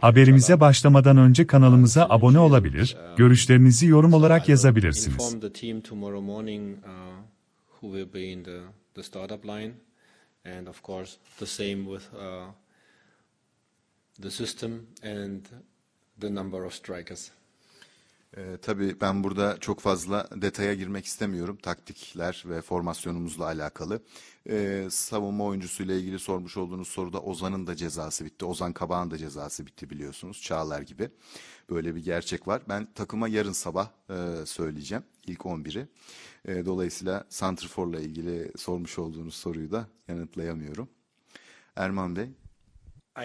Haberimize başlamadan önce kanalımıza abone olabilir, görüşlerinizi yorum olarak yazabilirsiniz. the system and the number of strikers. E, tabii ben burada çok fazla detaya girmek istemiyorum. Taktikler ve formasyonumuzla alakalı. E, savunma oyuncusuyla ilgili sormuş olduğunuz soruda Ozan'ın da cezası bitti. Ozan Kabağ'ın da cezası bitti biliyorsunuz. Çağlar gibi. Böyle bir gerçek var. Ben takıma yarın sabah e, söyleyeceğim. ilk 11'i. E, ee, dolayısıyla Santrfor'la ilgili sormuş olduğunuz soruyu da yanıtlayamıyorum. Erman Bey.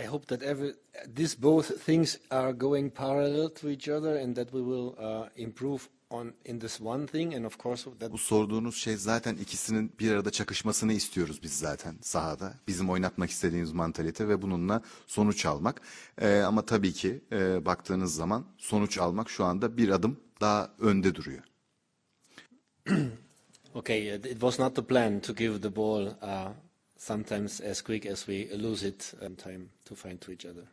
I hope that every, these both things are going parallel to each other and that we will uh, improve on in this one thing and of course that... Bu sorduğunuz şey zaten ikisinin bir arada çakışmasını istiyoruz biz zaten sahada. Bizim oynatmak istediğimiz mantalite ve bununla sonuç almak. Ee, ama tabii ki e, baktığınız zaman sonuç almak şu anda bir adım daha önde duruyor. okay, it was not the plan to give the ball uh, sometimes as quick as we lose it um, time to find to each other.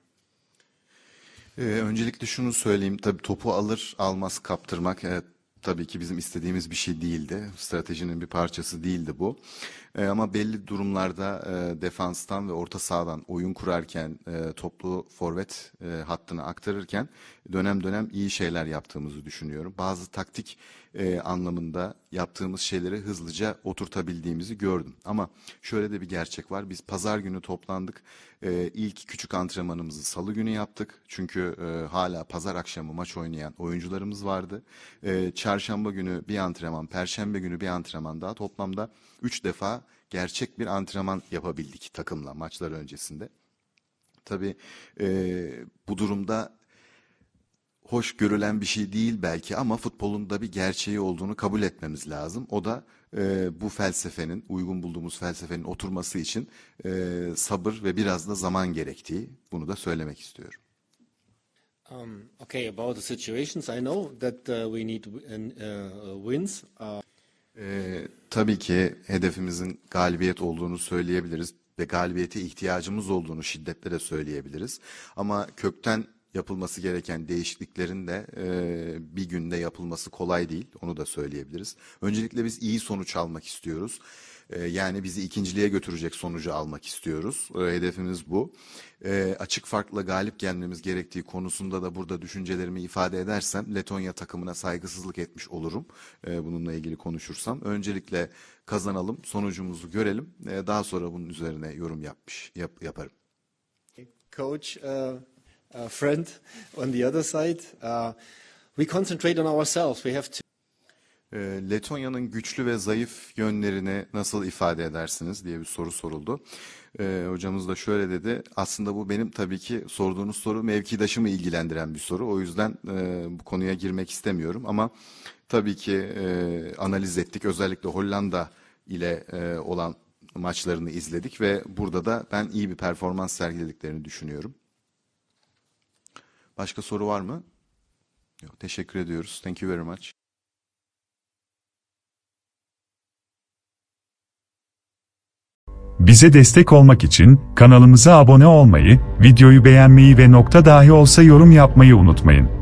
Ee, öncelikle şunu söyleyeyim. Tabii topu alır almaz kaptırmak evet tabii ki bizim istediğimiz bir şey değildi. Stratejinin bir parçası değildi bu. E, ama belli durumlarda e, defanstan ve orta sahadan oyun kurarken, e, toplu forvet e, hattına aktarırken dönem dönem iyi şeyler yaptığımızı düşünüyorum. Bazı taktik e, anlamında yaptığımız şeyleri hızlıca oturtabildiğimizi gördüm. Ama şöyle de bir gerçek var. Biz pazar günü toplandık. E, ilk küçük antrenmanımızı salı günü yaptık. Çünkü e, hala pazar akşamı maç oynayan oyuncularımız vardı. E, çarşamba günü bir antrenman, perşembe günü bir antrenman daha toplamda 3 defa gerçek bir antrenman yapabildik takımla maçlar öncesinde. Tabii e, bu durumda hoş görülen bir şey değil belki ama futbolun da bir gerçeği olduğunu kabul etmemiz lazım. O da e, bu felsefenin, uygun bulduğumuz felsefenin oturması için e, sabır ve biraz da zaman gerektiği bunu da söylemek istiyorum. Um, okay, about the situations, I know that uh, we need an, uh, wins. Uh... Ee, tabii ki hedefimizin galibiyet olduğunu söyleyebiliriz ve galibiyete ihtiyacımız olduğunu şiddetle de söyleyebiliriz. Ama kökten yapılması gereken değişikliklerin de e, bir günde yapılması kolay değil. Onu da söyleyebiliriz. Öncelikle biz iyi sonuç almak istiyoruz. E, yani bizi ikinciliğe götürecek sonucu almak istiyoruz. E, hedefimiz bu. E, açık farkla galip gelmemiz gerektiği konusunda da burada düşüncelerimi ifade edersem Letonya takımına saygısızlık etmiş olurum. E, bununla ilgili konuşursam. Öncelikle kazanalım, sonucumuzu görelim. E, daha sonra bunun üzerine yorum yapmış yap, yaparım. Coach, uh, uh, friend on the other side. Uh, we concentrate on ourselves. We have to ee, Letonya'nın güçlü ve zayıf yönlerini nasıl ifade edersiniz diye bir soru soruldu. E, hocamız da şöyle dedi. Aslında bu benim tabii ki sorduğunuz soru mevkidaşımı ilgilendiren bir soru. O yüzden e, bu konuya girmek istemiyorum ama tabii ki e, analiz ettik. Özellikle Hollanda ile e, olan maçlarını izledik ve burada da ben iyi bir performans sergilediklerini düşünüyorum. Başka soru var mı? Yok, teşekkür ediyoruz. Thank you very much. Bize destek olmak için kanalımıza abone olmayı, videoyu beğenmeyi ve nokta dahi olsa yorum yapmayı unutmayın.